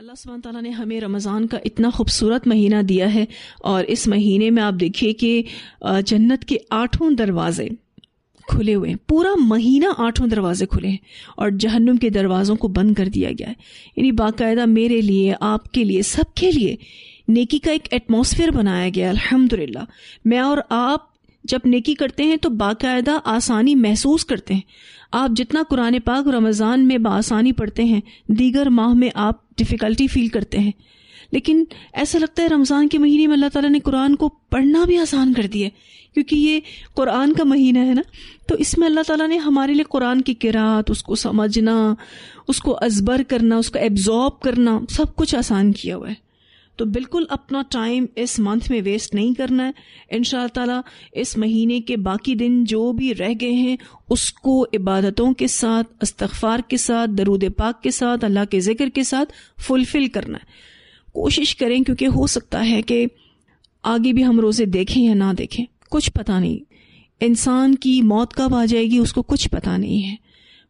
अल्लाह सुबह तला ने हमें रमज़ान का इतना खूबसूरत महीना दिया है और इस महीने में आप देखिए कि जन्नत के आठों दरवाजे खुले हुए हैं पूरा महीना आठों दरवाजे खुले हैं और जहन्नुम के दरवाज़ों को बंद कर दिया गया है यानी बाकायदा मेरे लिए आपके लिए सबके लिए नेकी का एक एटमोसफियर बनाया गया अलहमदिल्ला मैं और आप जब नेकी करते हैं तो बाकायदा आसानी महसूस करते हैं आप जितना कुरान पाक रमज़ान में बसानी पढ़ते हैं दीगर माह में आप डिफ़िकल्टी फील करते हैं लेकिन ऐसा लगता है रमज़ान के महीने में अल्लाह ताला ने कुरान को पढ़ना भी आसान कर दिया क्योंकि ये कुरान का महीना है ना तो इसमें अल्लाह ताला ने हमारे लिए कुरान की किरात उसको समझना उसको अजबर करना उसको एब्जॉर्ब करना सब कुछ आसान किया हुआ है तो बिल्कुल अपना टाइम इस मंथ में वेस्ट नहीं करना है इनशा तला इस महीने के बाकी दिन जो भी रह गए हैं उसको इबादतों के साथ इस्तफार के साथ दरूद पाक के साथ अल्लाह के ज़िक्र के साथ फुलफ़िल करना है कोशिश करें क्योंकि हो सकता है कि आगे भी हम रोज़े देखें या ना देखें कुछ पता नहीं इंसान की मौत कब आ जाएगी उसको कुछ पता नहीं है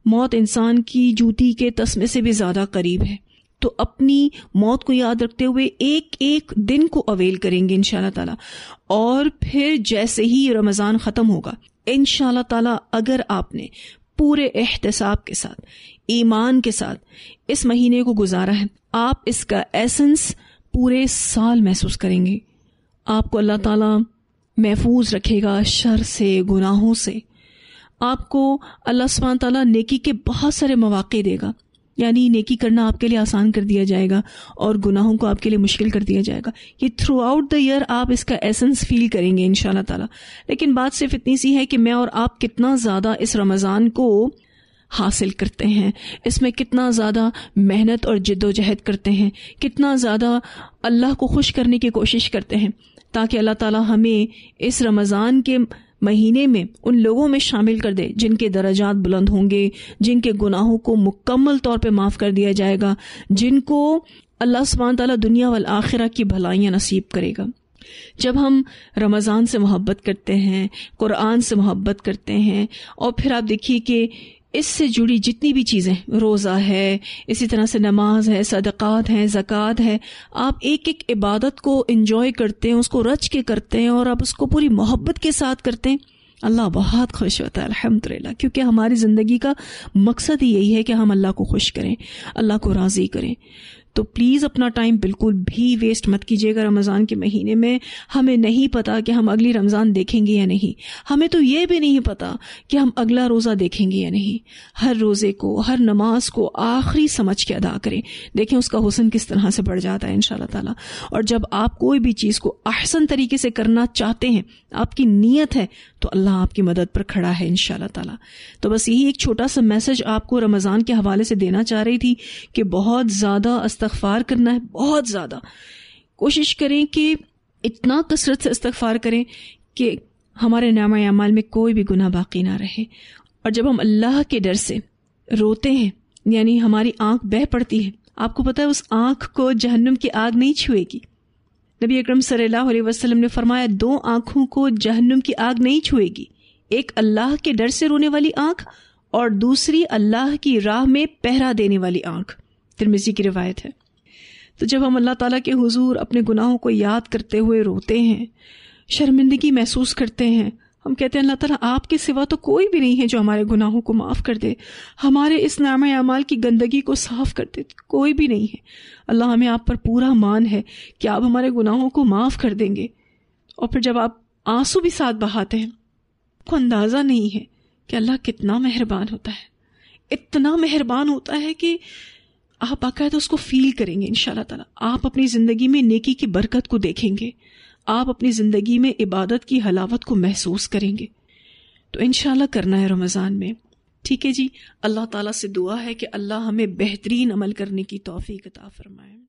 मौत इंसान की जूती के तस्मे से भी ज़्यादा करीब है तो अपनी मौत को याद रखते हुए एक एक दिन को अवेल करेंगे इन ताला और फिर जैसे ही रमज़ान ख़त्म होगा इन ताला अगर आपने पूरे एहतसाब के साथ ईमान के साथ इस महीने को गुजारा है आप इसका एसेंस पूरे साल महसूस करेंगे आपको अल्लाह ताला महफूज रखेगा शर से गुनाहों से आपको अल्लाह सुबह ताला नेकी के बहुत सारे मौाक़े देगा यानी नेकी करना आपके लिए आसान कर दिया जाएगा और गुनाहों को आपके लिए मुश्किल कर दिया जाएगा ये थ्रू आउट द ईयर आप इसका एसेंस फील करेंगे इन ताला लेकिन बात सिर्फ इतनी सी है कि मैं और आप कितना ज़्यादा इस रमज़ान को हासिल करते हैं इसमें कितना ज़्यादा मेहनत और जद्दोजहद करते हैं कितना ज़्यादा अल्लाह को खुश करने की कोशिश करते हैं ताकि अल्लाह ताला हमें इस रमज़ान के महीने में उन लोगों में शामिल कर दे जिनके दर्जात बुलंद होंगे जिनके गुनाहों को मुकम्मल तौर पर माफ़ कर दिया जाएगा जिनको अल्लाह सुबहान तला दुनिया वाल आखिरा की भलाइयां नसीब करेगा जब हम रमज़ान से मोहब्बत करते हैं कुरान से मोहब्बत करते हैं और फिर आप देखिए कि इससे जुड़ी जितनी भी चीज़ें रोज़ा है इसी तरह से नमाज है सदक़ात है जक़ात है आप एक एक इबादत को इंजॉय करते हैं उसको रच के करते हैं और आप उसको पूरी मोहब्बत के साथ करते हैं अल्लाह बहुत खुश होता है अल्हम्दुलिल्लाह क्योंकि हमारी ज़िंदगी का मकसद ही यही है कि हम अल्लाह को खुश करें अल्लाह को राज़ी करें तो प्लीज़ अपना टाइम बिल्कुल भी वेस्ट मत कीजिएगा रमज़ान के महीने में हमें नहीं पता कि हम अगली रमज़ान देखेंगे या नहीं हमें तो ये भी नहीं पता कि हम अगला रोज़ा देखेंगे या नहीं हर रोज़े को हर नमाज को आखिरी समझ के अदा करें देखें उसका हुसन किस तरह से बढ़ जाता है इनशाला तला और जब आप कोई भी चीज़ को अहसन तरीके से करना चाहते हैं आपकी नीयत है तो अल्लाह आपकी मदद पर खड़ा है इन ताला तो बस यही एक छोटा सा मैसेज आपको रमज़ान के हवाले से देना चाह रही थी कि बहुत ज़्यादा इस्तफ़ार करना है बहुत ज़्यादा कोशिश करें कि इतना कसरत से इस्तफ़ार करें कि हमारे नामा यामाल में कोई भी गुना बाकी ना रहे और जब हम अल्लाह के डर से रोते हैं यानी हमारी आंख बह पड़ती है आपको पता है उस आंख को जहन्नुम की आग नहीं छुएगी नबी अक्रम सल्लल्लाहु अलैहि ने फरमाया दो आंखों को जहन्नुम की आग नहीं छुएगी एक अल्लाह के डर से रोने वाली आंख और दूसरी अल्लाह की राह में पहरा देने वाली आंख तिरमिजी की रिवायत है तो जब हम अल्लाह ताला के हुजूर अपने गुनाहों को याद करते हुए रोते हैं शर्मिंदगी महसूस करते हैं हम कहते हैं अल्लाह ताला आपके सिवा तो कोई भी नहीं है जो हमारे गुनाहों को माफ़ कर दे हमारे इस नाम अमाल की गंदगी को साफ कर दे कोई भी नहीं है अल्लाह हमें आप पर पूरा मान है कि आप हमारे गुनाहों को माफ़ कर देंगे और फिर जब आप आंसू भी साथ बहाते हैं आपको अंदाज़ा नहीं है कि अल्लाह कितना मेहरबान होता है इतना मेहरबान होता है कि आप बाकायदा तो उसको फील करेंगे इन ताला आप अपनी ज़िंदगी में नेकी की बरकत को देखेंगे आप अपनी ज़िंदगी में इबादत की हलावत को महसूस करेंगे तो इन करना है रमज़ान में ठीक है जी अल्लाह ताला से दुआ है कि अल्लाह हमें बेहतरीन अमल करने की तोफ़ी कता फरमाएँ